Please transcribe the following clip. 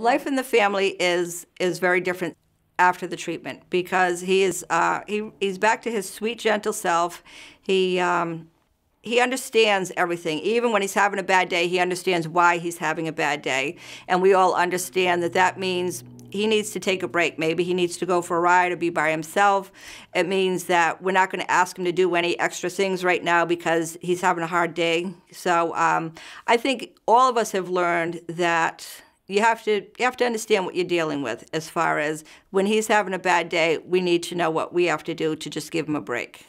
Life in the family is is very different after the treatment because he is uh, he he's back to his sweet gentle self. He um, he understands everything. Even when he's having a bad day, he understands why he's having a bad day, and we all understand that that means he needs to take a break. Maybe he needs to go for a ride or be by himself. It means that we're not going to ask him to do any extra things right now because he's having a hard day. So um, I think all of us have learned that you have to you have to understand what you're dealing with as far as when he's having a bad day, we need to know what we have to do to just give him a break.